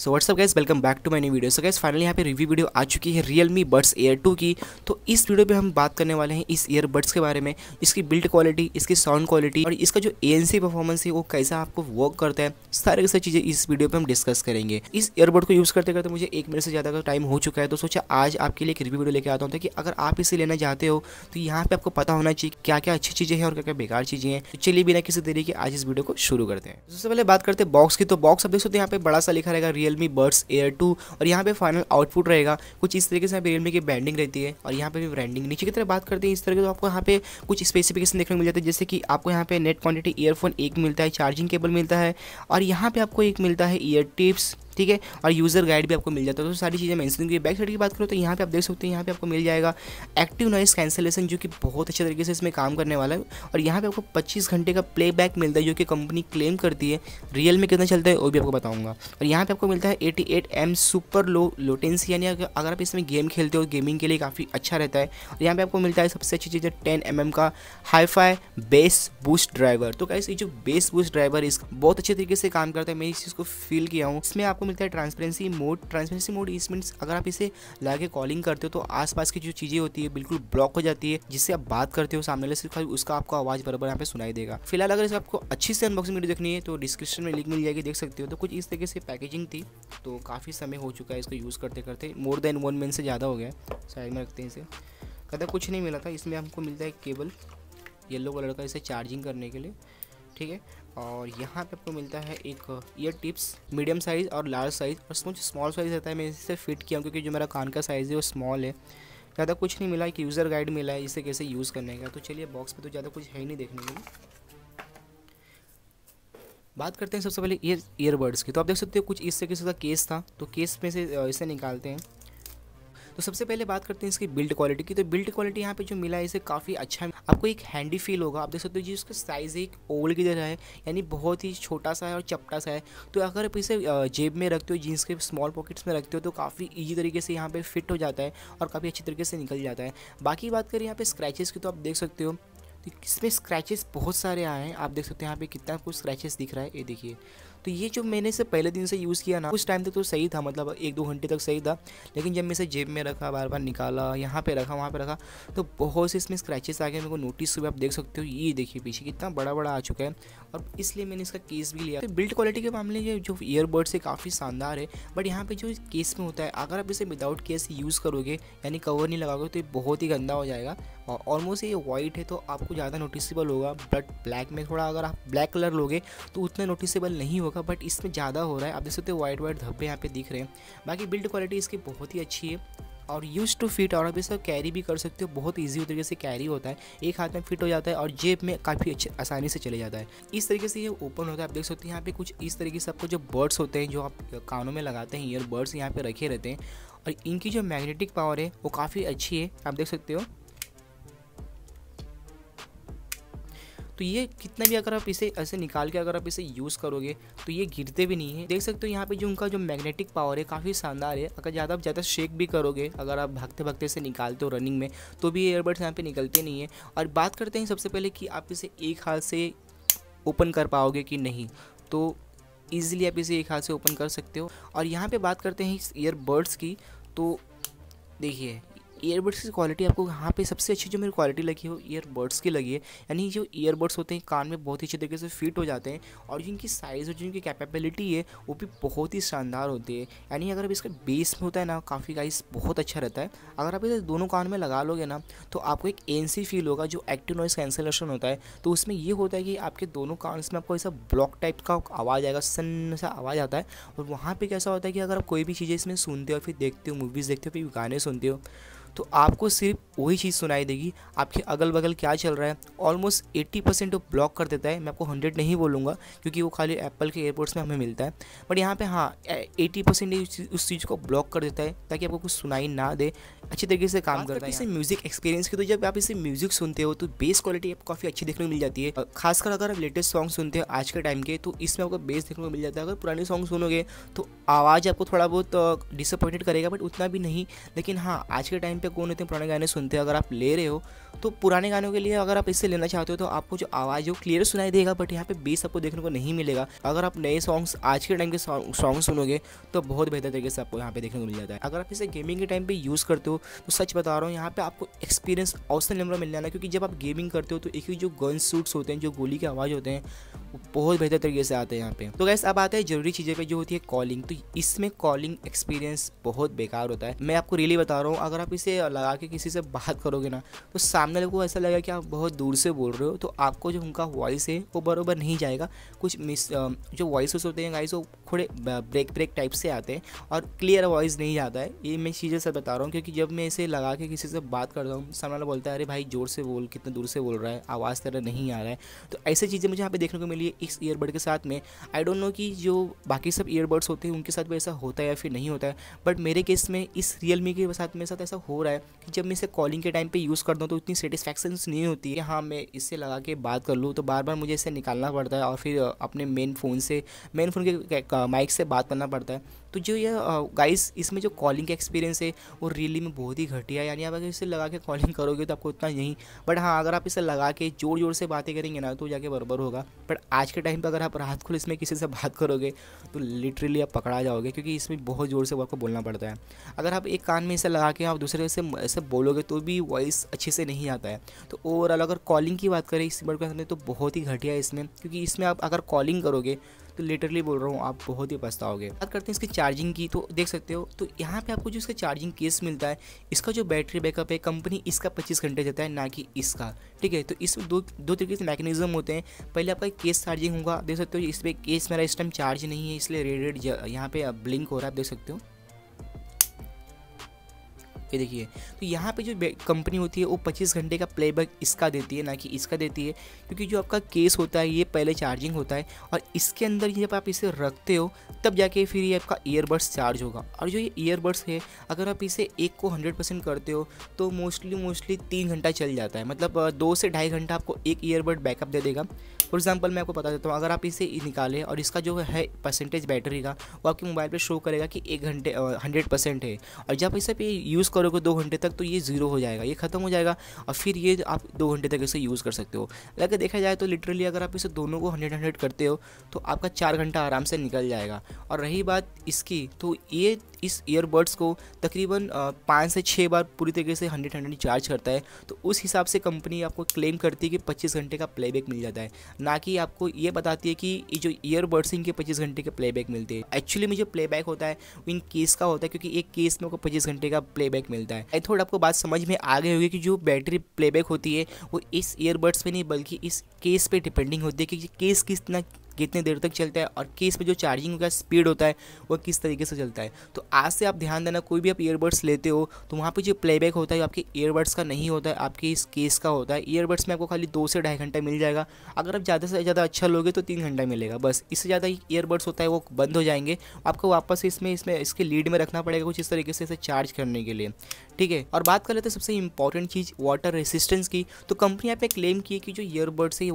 so what's up guys welcome back to my new video so guys finally यहाँ पे review video आ चुकी है Realme buds air two की तो इस वीडियो पे हम बात करने वाले हैं इस ईयरबड्स के बारे में इसकी बिल्ड क्वालिटी इसकी साउंड क्वालिटी और इसका जो ए परफॉर्मेंस है वो कैसा आपको वर्क करता है सारी सारी चीज़ें इस वीडियो पर हम डिस्कस करेंगे इस ईयरबड को यूज़ करते करते मुझे एक मिनट से ज़्यादा का टाइम हो चुका है तो सोचा आज आपके लिए एक रिव्यू वीडियो लेकर आता हूँ कि अगर आप इसे लेना चाहते हो तो यहाँ पर आपको पता होना चाहिए क्या क्या अच्छी चीज़ें हैं और क्या क्या बेकार चीज़ें हैं तो चलिए बिना किसी तरीके आज इस वीडियो को शुरू करते हैं सबसे पहले बात करते हैं बॉक्स की तो बॉक्स आप देख सकते हैं यहाँ पे बड़ा सा लिखा रहेगा रियलमी बर्ड्स एयर टू और यहाँ पे फाइनल आउटपुट रहेगा कुछ इस तरीके से यहाँ पे रियलमी की ब्रांडिंग रहती है और यहाँ पे भी ब्रांडिंग नीचे की तरफ बात करते हैं इस तरह के तो आपको यहाँ पे कुछ स्पेसिफिकेशन देखने को मिल जाते हैं जैसे कि आपको यहाँ पे नेट क्वान्टिटी ईयरफोन एक मिलता है चार्जिंग केबल मिलता है और यहाँ पे आपको एक मिलता है ईयर टिप्स ठीक है और यूज़र गाइड भी आपको मिल जाता है तो सारी चीज़ें मैंसन की बैक साइड की बात करो तो यहाँ पे आप देख सकते हैं यहाँ पे आपको मिल जाएगा एक्टिव नॉइस कैंसिलेशन जो कि बहुत अच्छे तरीके से इसमें काम करने वाला है और यहाँ पे आपको पच्चीस घंटे का प्लेबैक मिलता है जो कि कंपनी क्लेम करती है रियल में कितना चलता है वो भी आपको बताऊँगा और यहाँ पर आपको मिलता है eighty eight M super low latency यानी अगर आप इसमें गेम खेलते हो गेमिंग के लिए काफ़ी अच्छा रहता है और यहाँ पे आपको मिलता है सबसे अच्छी चीज़ है टेन एम का हाईफाई बेस बूस्ट ड्राइवर तो कैसे जो बेस बूस्ट ड्राइवर इसका बहुत अच्छे तरीके से काम करता है मैं इस चीज़ को फील किया हूँ इसमें आपको मिलता है ट्रांसपेरेंसी मोड ट्रांसपेरेंसी मोड इस मीन्स अगर आप इसे लगा के कॉलिंग करते हो तो आसपास की जो चीज़ें होती है बिल्कुल ब्लॉक हो जाती है जिससे आप बात करते हो सामने वाले उसका आपको आवाज़ बराबर यहाँ पे सुनाई देगा फिलहाल अगर इसे आपको अच्छी से अनबॉक्सिंग वीडियो देखनी है तो डिस्क्रिप्शन में लिंक मिल जाएगी देख सकते हो तो कुछ इस तरीके से पैकेजिंग थी तो काफ़ी समय हो चुका है इसको यूज़ करते करते मोर देन वन मंथ से ज़्यादा हो गया साइड में रखते हैं इसे कदा कुछ नहीं मिला था इसमें हमको मिलता है केबल येलो कलर का इसे चार्जिंग करने के लिए ठीक है और यहाँ पे आपको मिलता है एक ईयर टिप्स मीडियम साइज़ और लार्ज साइज़ और मुझे स्मॉल साइज़ रहता है मैं इसे फिट किया हूँ क्योंकि जो मेरा कान का साइज़ है वो स्मॉल है ज़्यादा कुछ नहीं मिला एक यूज़र गाइड मिला है इसे कैसे यूज़ करने का तो चलिए बॉक्स पर तो ज़्यादा कुछ है ही नहीं देखने के लिए बात करते हैं सबसे पहले ईयर ईयरबड्स की तो आप देख सकते हो कुछ इस तरीके से केस था तो केस में से इसे निकालते हैं तो सबसे पहले बात करते हैं इसकी बिल्ड क्वालिटी की तो बिल्ड क्वालिटी यहाँ पे जो मिला है इसे काफ़ी अच्छा है आपको एक हैंडी फील होगा आप देख सकते हो जी उसका साइज़ एक ओवल की तरह है यानी बहुत ही छोटा सा है और चपटा सा है तो अगर आप इसे जेब में रखते हो जीन्स के स्मॉल पॉकेट्स में रखते हो तो काफ़ी ईजी तरीके से यहाँ पर फिट हो जाता है और काफ़ी अच्छी तरीके से निकल जाता है बाकी बात करें यहाँ पर स्क्रैचेज़ की तो आप देख सकते हो तो इसमें स्क्रैचेस बहुत सारे आए हैं आप देख सकते हैं यहाँ पे कितना कुछ स्क्रैचेस दिख रहा है ये देखिए तो ये जो मैंने इसे पहले दिन से यूज़ किया ना उस टाइम तक तो सही था मतलब एक दो घंटे तक सही था लेकिन जब मैं इसे जेब में रखा बार बार निकाला यहाँ पे रखा वहाँ पे रखा तो बहुत से इसमें स्क्रैचेस आ गए मेरे को नोटिस हुए आप देख सकते हो ये देखिए पीछे कितना बड़ा बड़ा आ चुका है और इसलिए मैंने इसका केस भी लिया तो बिल्ड क्वालिटी के मामले में जो ईयरबड्स है काफ़ी शानदार है बट यहाँ पर जो केस में होता है अगर आप इसे विदाउट केस यूज़ करोगे यानी कवर नहीं लगाओगे तो ये बहुत ही गंदा हो जाएगा ऑलमोस्ट ये वाइट है तो आप आपको ज़्यादा नोटिसबल होगा बट ब्लैक में थोड़ा अगर आप ब्लैक कलर लोगे तो उतना नोटिसबल नहीं होगा बट इसमें ज़्यादा हो रहा है आप देख सकते हो वाइट वाइट धब्बे यहाँ पे दिख रहे हैं बाकी बिल्ड क्वालिटी इसकी बहुत ही अच्छी है और यूज टू फिट और आप इसका कैरी भी कर सकते हो बहुत ईजी तरीके से कैरी होता है एक हाथ में फिट हो जाता है और जेब में काफ़ी अच्छे आसानी से चले जाता है इस तरीके से ये ओपन होता है आप देख सकते हो यहाँ पे कुछ इस तरीके से आपको जो बर्ड्स होते हैं जो आप कानों में लगाते हैं ईयर बर्ड्स यहाँ पे रखे रहते हैं और इनकी जो मैग्नेटिक पावर है वो काफ़ी अच्छी है आप देख सकते हो तो ये कितना भी अगर आप इसे ऐसे निकाल के अगर आप इसे यूज़ करोगे तो ये गिरते भी नहीं है देख सकते हो यहाँ पे जो उनका जो मैग्नेटिक पावर है काफ़ी शानदार है अगर ज़्यादा आप ज़्यादा शेक भी करोगे अगर आप भागते भागते इसे निकालते हो रनिंग में तो भी ये एयरबड्स यहाँ पर निकलते नहीं है और बात करते हैं सबसे पहले कि आप इसे एक हाथ से ओपन कर पाओगे कि नहीं तो ईजिली आप इसे एक हाथ से ओपन कर सकते हो और यहाँ पे बात करते हैं इस ईयरबड्स की तो देखिए ईयरबड्स की क्वालिटी आपको यहाँ पे सबसे अच्छी जो मेरी क्वालिटी लगी हो ईयरबड्स की लगी है यानी जो ईयरबड्स होते हैं कान में बहुत ही अच्छे तरीके से फिट हो जाते हैं और जिनकी साइज़ और जिनकी कैपेबिलिटी है वो भी बहुत ही शानदार होती है यानी अगर आप इसका बेस में होता है ना काफ़ी गाइस बहुत अच्छा रहता है अगर आप इसे दोनों कान में लगा लोगे ना तो आपको एक एन फील होगा जो एक्टिव नॉइस कैंसलेशन होता है तो उसमें ये होता है कि आपके दोनों कान में आपको ऐसा ब्लॉक टाइप का आवाज़ आएगा सन सा आवाज़ आता है और वहाँ पर कैसा होता है कि अगर आप कोई भी चीज़ें इसमें सुनते हो फिर देखते हो मूवीज़ देखते हो फिर गाने सुनते हो तो आपको सिर्फ वही चीज़ सुनाई देगी आपके अगल बगल क्या चल रहा है ऑलमोस्ट एट्टी परसेंट वो ब्लॉक कर देता है मैं आपको हंड्रेड नहीं बोलूँगा क्योंकि वो खाली एप्पल के एयरपोर्ट्स में हमें मिलता है बट यहाँ पे हाँ एट्टी परसेंट उस चीज़ को ब्लॉक कर देता है ताकि आपको कुछ सुनाई ना दे अच्छे तरीके से काम करता है इसे म्यूज़िक एक्सपीरियंस की तो जब आप इसे म्यूज़िक सुनते हो तो बेस क्वालिटी आपको काफ़ी अच्छी देखने को मिल जाती है खासकर अगर आप लेटेस्ट सॉन्ग सुनते हो आज के टाइम के तो इसमें आपको बेस देखने को मिल जाता है अगर पुराने सॉन्ग सुनोगे तो आवाज़ आपको थोड़ा बहुत डिसअपॉइंटेड करेगा बट उतना भी नहीं लेकिन हाँ आज के टाइम टाइम पे कौन इतने पुराने गाने सुनते हैं अगर आप ले रहे हो तो पुराने गानों के लिए अगर आप इससे लेना चाहते हो तो आपको जो आवाज़ है वो क्लियर सुनाई देगा बट यहाँ पे बेस आपको देखने को नहीं मिलेगा अगर आप नए सॉन्ग्स आज के टाइम के सॉन्ग सुनोगे तो बहुत बेहतर तरीके से आपको यहाँ पे देखने को मिल जाता है अगर आप इसे गेमिंग के टाइम पे यूज़ करते हो तो सच बता रहा हूँ यहाँ पे आपको एक्सपीरियंस औसत नंबर मिल जाना क्योंकि जब आप गेमिंग करते हो तो एक ही जो गन सूट्स होते हैं जो गोली के आवाज़ होते हैं बहुत बेहतर तरीके से आते हैं यहाँ पे तो गैस अब आते हैं जरूरी चीज़ें पे जो होती है कॉलिंग तो इसमें कॉलिंग एक्सपीरियंस बहुत बेकार होता है मैं आपको रियली बता रहा हूँ अगर आप इसे से लगा के किसी से बात करोगे ना तो सामने लोग को ऐसा लगेगा कि आप बहुत दूर से बोल रहे हो तो आपको जो उनका वॉइस है वो बरोबर नहीं जाएगा कुछ मिस जो वॉइस होते हैं गाइस वो थोड़े ब्रेक ब्रेक टाइप से आते हैं और क्लियर वॉइस नहीं आता है ये मैं चीज़ें सब बता रहा हूँ क्योंकि जब मैं इसे लगा के किसी से बात करता हूँ सामने वाला बोलता है अरे भाई जोर से बोल कितने दूर से बोल रहा है आवाज़ तेरा नहीं आ रहा है तो ऐसी चीज़ें मुझे यहाँ पे देखने को मिली है इस ईयरबड के साथ में आई डोंट नो कि जो बाकी सब ईयरबड्स होते हैं उनके साथ भी ऐसा होता है या फिर नहीं होता है बट मेरे केस में इस रियल मी के साथ मेरे साथ ऐसा हो रहा है कि जब मैं इसे कॉलिंग के टाइम पे यूज़ करता हूँ तो इतनी सेटिस्फैक्शन नहीं होती है हाँ मैं इससे लगा के बात कर लूँ तो बार बार मुझे इसे निकालना पड़ता है और फिर अपने मेन फ़ोन से मेन फ़ोन के माइक से बात करना पड़ता है तो जो ये गाइस इसमें जो कॉलिंग का एक्सपीरियंस है वो रियली में बहुत ही घटिया है यानी आप अगर इसे लगा के कॉलिंग करोगे तो आपको उतना नहीं बट हाँ अगर आप इसे लगा के जोर जोर से बातें करेंगे ना तो जाके बरबर होगा बट आज के टाइम पर अगर आप रात को इसमें किसी से बात करोगे तो लिटरली आप पकड़ा जाओगे क्योंकि इसमें बहुत ज़ोर से आपको बोलना पड़ता है अगर आप एक कान में इसे लगा के आप दूसरे से ऐसे बोलोगे तो भी वॉइस अच्छे से नहीं आता है तो ओवरऑल अगर कॉलिंग की बात करें इस बर्ड तो बहुत ही घटिया है इसमें क्योंकि इसमें आप अगर कॉलिंग करोगे तो लिटरली बोल रहा हूँ आप बहुत ही पछताओगे बात करते हैं इसकी चार्जिंग की तो देख सकते हो तो यहाँ पे आपको जो इसका चार्जिंग केस मिलता है इसका जो बैटरी बैकअप है कंपनी इसका पच्चीस घंटे देता है ना कि इसका ठीक है तो इसमें दो दो तरीके से मैकेनिज्म होते हैं पहले आपका केस चार्जिंग होगा देख सकते हो इस पर केस मेरा इस टाइम चार्ज नहीं है इसलिए रेड रेड यहाँ पे ब्लिंक हो रहा है आप देख सकते हो ये देखिए तो यहाँ पे जो कंपनी होती है वो 25 घंटे का प्लेबैक इसका देती है ना कि इसका देती है क्योंकि जो आपका केस होता है ये पहले चार्जिंग होता है और इसके अंदर जब आप इसे रखते हो तब जाके फिर ये आपका ईयरबड्स चार्ज होगा और जो ये ईयरबड्स है अगर आप इसे एक को हंड्रेड करते हो तो मोस्टली मोस्टली तीन घंटा चल जाता है मतलब दो से ढाई घंटा आपको एक ईयरबड बैकअप दे देगा फॉर एग्जाम्पल मैं आपको बता देता हूँ अगर आप इसे निकालें और इसका जो है परसेंटेज बैटरी का वो आपके मोबाइल पर शो करेगा कि एक घंटे हंड्रेड परसेंट है और जब इसे पे यूज़ करोगे दो घंटे तक तो ये ज़ीरो हो जाएगा ये ख़त्म हो जाएगा और फिर ये आप दो घंटे तक इसे यूज़ कर सकते हो अगर देखा जाए तो लिटरली अगर आप इसे दोनों को हंड्रेड हंड्रेड करते हो तो आपका चार घंटा आराम से निकल जाएगा और रही बात इसकी तो ये इस ईयरबड्स को तकरीबन पाँच से छः बार पूरी तरीके से हंड्रेड हंड्रेड चार्ज करता है तो उस हिसाब से कंपनी आपको क्लेम करती है कि पच्चीस घंटे का प्लेबैक मिल जाता है ना कि आपको ये बताती है कि ये जो ईयरबड्स इनके पच्चीस घंटे के प्लेबैक मिलते हैं एक्चुअली में जो प्लेबैक होता है इन केस का होता है क्योंकि एक केस में आपको पच्चीस घंटे का प्लेबैक मिलता है आई थोड़ा आपको बात समझ में आ गई होगी कि जो बैटरी प्लेबैक होती है वो इस ईयरबड्स पर नहीं बल्कि इस केस पर डिपेंडिंग होती है कि केस कितना कितनी देर तक चलता है और किस पे जो चार्जिंग का स्पीड होता है वो किस तरीके से चलता है तो आज से आप ध्यान देना कोई भी आप ईयरबड्स लेते हो तो वहाँ पर जो प्लेबैक होता है आपके ईयरबड्स का नहीं होता है आपके इस केस का होता है ईयरबड्स में आपको खाली दो से ढाई घंटा मिल जाएगा अगर आप ज़्यादा से ज़्यादा अच्छा लोगे तो तीन घंटा मिलेगा बस इससे ज़्यादा ईयरबड्स होता है वो बंद हो जाएंगे आपको वापस इसमें इसमें इसके लीड में रखना पड़ेगा कुछ इस तरीके से इसे चार्ज करने के लिए ठीक है और बात कर लेते हैं सबसे इंपॉर्टेंट चीज़ वाटर रेसिस्टेंस की तो कंपनी यहाँ पे क्लेम की है कि जो ईयरबड है ये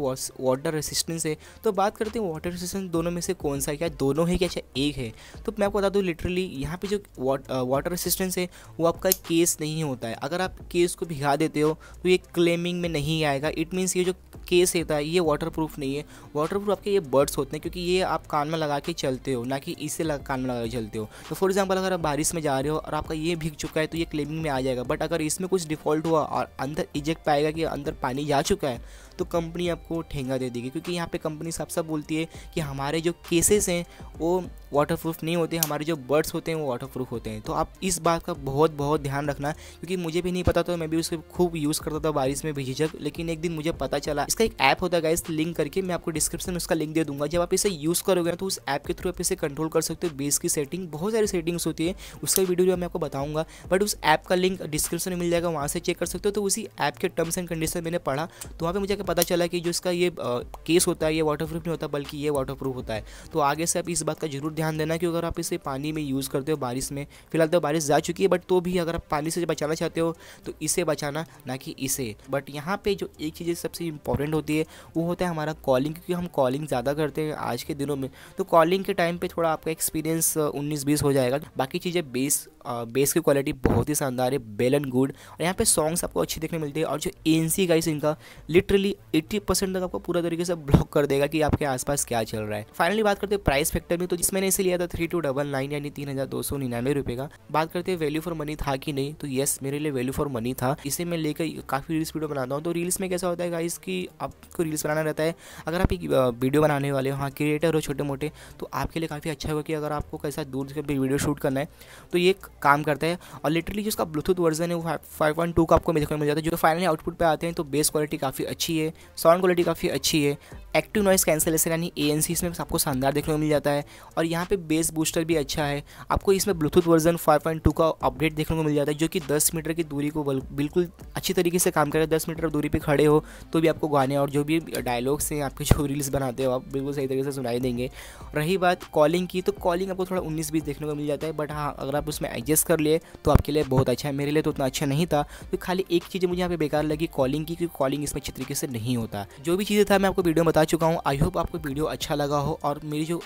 वाटर रेसिस्टेंस है तो बात करते हैं वाटर रेसिस्टेंस दोनों में से कौन सा है क्या दोनों है क्या अच्छा एक है तो मैं आपको बता दूँ लिटरली यहाँ पे जो वाटर रेसिस्टेंस है वो आपका केस नहीं होता है अगर आप केस को भिगा देते हो तो ये क्लेमिंग में नहीं आएगा इट मीन्स ये जो केस रहता है ये वाटर प्रूफ नहीं है वाटर प्रूफ आपके ये बर्ड्स होते हैं क्योंकि ये आप कान में लगा के चलते हो ना कि इसे कान में लगा के चलते हो तो फॉर एग्जाम्पल अगर आप बारिश में जा रहे हो और आपका ये भीग चुका है तो ये क्लेमिंग में आ जाएगा बट अगर इसमें कुछ डिफॉल्ट हुआ और अंदर इजेक्ट पाएगा कि अंदर पानी जा चुका है तो कंपनी आपको ठेंगा दे देगी क्योंकि यहाँ पे कंपनी साफ साफ बोलती है कि हमारे जो केसेस हैं वो वाटरप्रूफ नहीं होते हमारे जो बर्ड्स होते हैं वो वाटरप्रूफ होते हैं तो आप इस बात का बहुत बहुत ध्यान रखना क्योंकि मुझे भी नहीं पता था मैं भी उसको खूब यूज़ करता था बारिश में भेजी लेकिन एक दिन मुझे पता चला इसका एक ऐप होता है इस लिंक करके मैं आपको डिस्क्रिप्शन में उसका लिंक दे दूंगा जब आप इसे यूज़ करोगे तो उस ऐप के थ्रू आप इसे कंट्रोल कर सकते हो बेस की सेटिंग बहुत सारी सेटिंग्स होती है उसका वीडियो जो मैं आपको बताऊँगा बट उस ऐप का लिंक डिस्क्रिप्शन में मिल जाएगा वहाँ से चेक कर सकते हो तो उसी ऐप के टर्म्स एंड कंडीशन मैंने पढ़ा तो वहाँ पर मुझे के पता चला कि जो इसका ये केस होता है ये वाटर प्रूफ नहीं होता बल्कि ये वाटर प्रूफ होता है तो आगे से आप इस बात का जरूर ध्यान देना कि अगर आप इसे पानी में यूज़ करते हो बारिश में फिलहाल तो बारिश जा चुकी है बट तो भी अगर आप पानी से बचाना चाहते हो तो इसे बचाना ना कि इसे बट यहाँ पर जो एक चीज़ सबसे इंपॉर्टेंट होती है वो होता है हमारा कॉलिंग क्योंकि हम कॉलिंग ज़्यादा करते हैं आज के दिनों में तो कॉलिंग के टाइम पर थोड़ा आपका एक्सपीरियंस उन्नीस बीस हो जाएगा बाकी चीज़ें बेस बेस की क्वालिटी बहुत ही शानदार है बेल एंड गुड और यहाँ पे सॉन्ग्स आपको अच्छे देखने मिलते हैं और जो एन सी गाइस इनका लिटरली 80 परसेंट तक आपको पूरा तरीके से ब्लॉक कर देगा कि आपके आसपास क्या चल रहा है फाइनली बात करते हैं प्राइस फैक्टर में तो जिस मैंने इसे लिया था थ्री टू डबल नाइन यानी तीन हज़ार दो सौ निन्यानवे रुपये का बात करते हैं वैल्यू फॉर मनी था कि नहीं तो येस मेरे लिए वैल्यू फॉर मनी था इसे मैं लेकर काफ़ी रील्स वीडियो बनाता हूँ तो रील्स में कैसा होता है गाइस की आपको रील्स बनाना रहता है अगर आप एक वीडियो बनाने वाले हो हाँ क्रिएटर हो छोटे मोटे तो आपके लिए काफ़ी अच्छा होगा कि अगर आपको कैसा दूर से वीडियो शूट करना है तो ये एक काम करता है और लिटरली जो उसका ब्लूटूथ वर्जन है वो फाइव पॉइंट टू का आपको देखने को मिल जाता है जो फाइनली आउटपुट पर आते हैं तो बेस क्वालिटी काफ़ी अच्छी है साउंड क्वालिटी काफ़ी अच्छी है एक्टिव नॉइस कैंसिलेशन यानी ए एन सी इसमें आपको शानदार देखने को मिल जाता है और यहाँ पे बेस बूस्टर भी अच्छा है आपको इसमें ब्लूटूथ वर्जन 5.2 का अपडेट देखने को मिल जाता है जो कि 10 मीटर की दूरी को बिल्कुल अच्छी तरीके से काम करे 10 मीटर दूरी पे खड़े हो तो भी आपको गाने और जो भी डायलॉग्स हैं आपके जो रील्स बनाते हो आप बिल्कुल सही तरीके से सुनाई देंगे रही बात कॉलिंग की तो कॉलिंग आपको थोड़ा उन्नीस बीस देखने को मिल जाता है बट हाँ अगर आप उसमें एडजस्ट गेस कर लिए तो आपके लिए बहुत अच्छा है मेरे लिए तो उतना अच्छा नहीं था तो खाली एक चीज़ मुझे यहाँ पे बेकार लगी कॉलिंग की क्योंकि कॉलिंग इसमें अच्छी तरीके से नहीं होता जो भी चीज़ें था मैं आपको वीडियो बता चुका हूँ आई होप आपको वीडियो अच्छा लगा हो और मेरी जो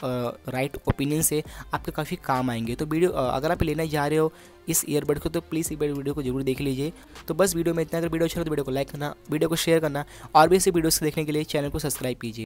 राइट ओपिनियन से आपके काफ़ी काम आएंगे तो वीडियो अगर आप लेने जा रहे हो इस ईयरबड को तो प्लीज़ इस वीडियो को जरूर देख लीजिए तो बस वीडियो में इतना अगर वीडियो अच्छा तो वीडियो को लाइक करना वीडियो को शेयर करना और भी ऐसे वीडियोज़ देखने के लिए चैनल को सब्सक्राइब कीजिए